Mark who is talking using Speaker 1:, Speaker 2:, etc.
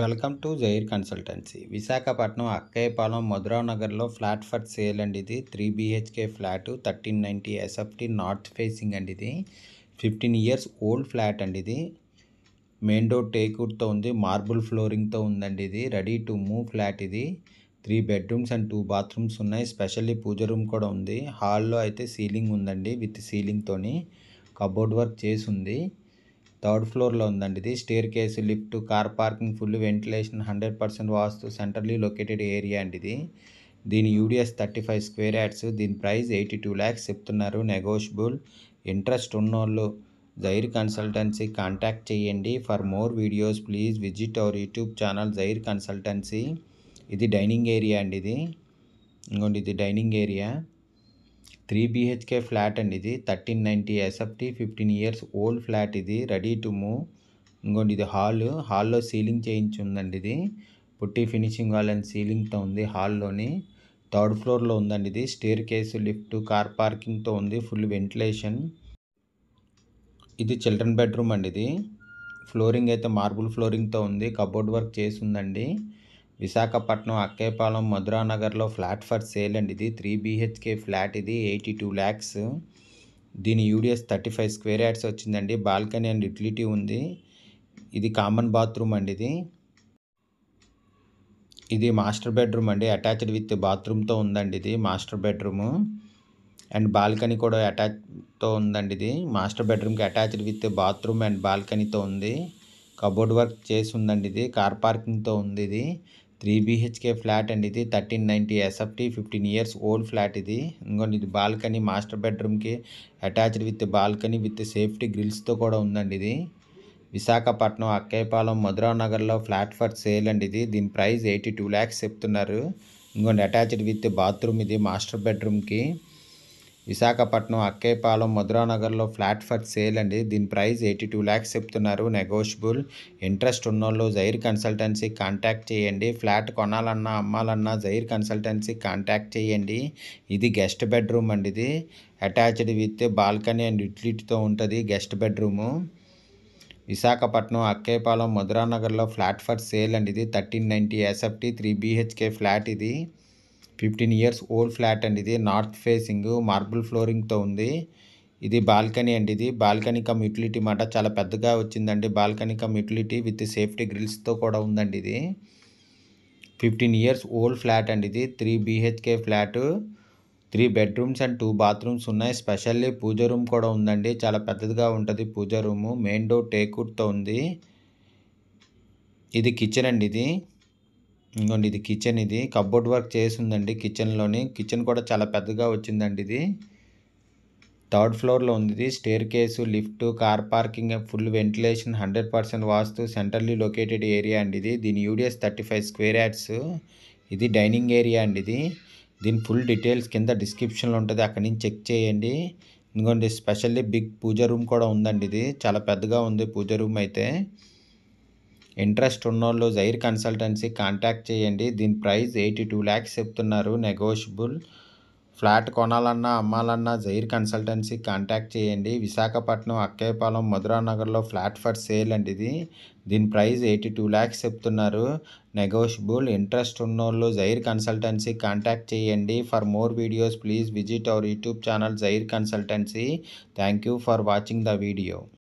Speaker 1: welcome to Zair consultancy Visakhapatnam Akkayyapalem మధురానగర్లో flat for sale అండి ఇది three BHK flat thirteen ninety SFT north facing అండి ఇది ఫిఫ్టీన్ ఇయర్స్ ఓల్డ్ ఫ్లాట్ అండి ఇది మెయిన్ డోర్ టేక్వుడ్తో ఉంది మార్బుల్ ఫ్లోరింగ్తో ఉందండి ఇది రెడీ టు మూవ్ ఫ్లాట్ ఇది three bedrooms and two bathrooms ఉన్నాయి స్పెషల్లీ పూజ రూమ్ కూడా ఉంది హాల్లో అయితే సీలింగ్ ఉందండి విత్ సీలింగ్తోని కబోర్డ్ వర్క్ చేసి ఉంది థర్డ్ ఫ్లోర్లో ఉందండి ఇది staircase lift car parking full ventilation hundred percent vastu centrally located area అండి ఇది దీని UDS thirty five square yards దీని ప్రైస్ ఎయిటీ టూ ల్యాక్స్ చెప్తున్నారు నెగోషియబుల్ ఇంట్రెస్ట్ ఉన్నోళ్ళు జైర్ కన్సల్టెన్సీ కాంటాక్ట్ చేయండి for more videos please visit our YouTube channel Jair consultancy ఇది dining area అండి ఇది ఇంకోండి ఇది dining area three BHK flat అండి ఇది thirteen ninety SFT fifteen years old flat ఇది రెడీ టు మూవ్ ఇంకోటి ఇది హాల్ హాల్లో సీలింగ్ చేయించి ఉందండి ఇది పుట్టి ఫినిషింగ్ హాల్ అండ్ సీలింగ్తో ఉంది హాల్లోని థర్డ్ ఫ్లోర్లో ఉందండి ఇది స్టేర్ కేసు లిఫ్ట్ కార్ పార్కింగ్తో ఉంది ఫుల్ వెంటిలేషన్ ఇది చిల్డ్రన్ బెడ్రూమ్ అండి ఇది ఫ్లోరింగ్ అయితే మార్బుల్ ఫ్లోరింగ్తో ఉంది కబోర్డ్ వర్క్ చేసి ఉందండి విశాఖపట్నం అక్కేపాలెం మధురానగర్లో ఫ్లాట్ ఫర్ సేల్ అండి ఇది త్రీ బీహెచ్కే ఫ్లాట్ ఇది ఎయిటీ టూ ల్యాక్స్ దీని UDS thirty five square yards వచ్చిందండి బాల్కనీ అండ్ యుటిలిటీ ఉంది ఇది కామన్ బాత్రూమ్ అండి ఇది ఇది మాస్టర్ బెడ్రూమ్ అండి అటాచ్డ్ విత్ బాత్రూమ్తో ఉందండి ఇది మాస్టర్ బెడ్రూము అండ్ బాల్కనీ కూడా అటాచ్తో ఉందండి ఇది మాస్టర్ బెడ్రూమ్కి అటాచ్డ్ విత్ బాత్రూమ్ అండ్ బాల్కనీతో ఉంది కబోర్డ్ వర్క్ చేసి ఉందండి ఇది కార్ పార్కింగ్తో ఉంది ఇది త్రీ బీహెచ్కే ఫ్లాట్ అండి ఇది thirteen ninety SFT fifteen years old flat ఇది ఇంకోండి ఇది బాల్కనీ మాస్టర్ బెడ్రూమ్కి attached with balcony with safety గ్రిల్స్తో కూడా ఉందండి ఇది విశాఖపట్నం అక్కయ్యపాలెం మధురా నగర్లో ఫ్లాట్ ఫర్ సేల్ అండి ఇది దీని ప్రైస్ ఎయిటీ టూ ల్యాక్స్ చెప్తున్నారు ఇంకొండి అటాచ్డ్ విత్ బాత్రూమ్ ఇది మాస్టర్ బెడ్రూమ్కి విశాఖపట్నం అక్కేపాలెం మధురానగర్లో ఫ్లాట్ ఫర్ సేల్ అండి దీని ప్రైస్ ఎయిటీ టూ ల్యాక్స్ చెప్తున్నారు నెగోషియబుల్ ఇంట్రెస్ట్ ఉన్నోళ్ళు జైర్ కన్సల్టెన్సీ కాంటాక్ట్ చేయండి ఫ్లాట్ కొనాలన్నా అమ్మాలన్నా జైర్ కన్సల్టెన్సీ కాంటాక్ట్ చేయండి ఇది గెస్ట్ బెడ్రూమ్ అండి ఇది అటాచ్డ్ విత్ బాల్కనీ అండ్ ఇట్లీట్తో ఉంటుంది గెస్ట్ బెడ్రూము విశాఖపట్నం అక్కేపాలెం మధురానగర్లో ఫ్లాట్ ఫర్ సేల్ అండి ఇది thirteen ninety SFT three BHK flat ఇది ఫిఫ్టీన్ ఇయర్స్ ఓల్డ్ ఫ్లాట్ అండి ఇది నార్త్ ఫేసింగ్ మార్బుల్ ఫ్లోరింగ్తో ఉంది ఇది బాల్కనీ అండి ఇది బాల్కనీ కమ్ యూటిలిటీ మాట చాలా పెద్దగా వచ్చిందండి balcony come utility with safety గ్రిల్స్తో కూడా ఉందండి ఇది ఫిఫ్టీన్ ఇయర్స్ ఓల్డ్ ఫ్లాట్ అండి ఇది three BHK flat three bedrooms and two bathrooms ఉన్నాయి స్పెషల్లీ పూజ రూమ్ కూడా ఉందండి చాలా పెద్దదిగా ఉంటుంది పూజ రూము మెయిన్ డోర్ టేక్వుడ్తో ఉంది ఇది కిచెన్ అండి ఇది ఇంకోండి ఇది కిచెన్ ఇది కబోర్డ్ వర్క్ చేసిందండి కిచెన్లోని కిచెన్ కూడా చాలా పెద్దగా వచ్చిందండి ఇది థర్డ్ ఫ్లోర్లో ఉంది ఇది staircase lift car parking full ventilation hundred percent vastu centrally located area అండి ఇది దీని UDS thirty five square yards ఇది డైనింగ్ ఏరియా అండి ఇది దీని ఫుల్ డీటెయిల్స్ కింద డిస్క్రిప్షన్లో ఉంటుంది అక్కడి నుంచి చెక్ చేయండి ఇంకోండి స్పెషల్లీ బిగ్ పూజ రూమ్ కూడా ఉందండి ఇది చాలా పెద్దగా ఉంది పూజ రూమ్ అయితే ఇంట్రెస్ట్ ఉన్నోళ్ళు జైర్ కన్సల్టెన్సీ కాంటాక్ట్ చేయండి దీని ప్రైస్ ఎయిటీ టూ ల్యాక్స్ చెప్తున్నారు నెగోషియబుల్ ఫ్లాట్ కొనాలన్నా అమ్మాలన్నా జైర్ కన్సల్టెన్సీ కాంటాక్ట్ చేయండి విశాఖపట్నం అక్కయ్యపాలెం మధురానగర్లో ఫ్లాట్ ఫర్ సేల్ అండి ఇది దీని ప్రైస్ ఎయిటీ టూ ల్యాక్స్ చెప్తున్నారు నెగోషియబుల్ ఇంట్రెస్ట్ ఉన్నోళ్ళు జైర్ కన్సల్టెన్సీ కాంటాక్ట్ చేయండి for more videos please visit our YouTube channel Jair consultancy thank you for watching the video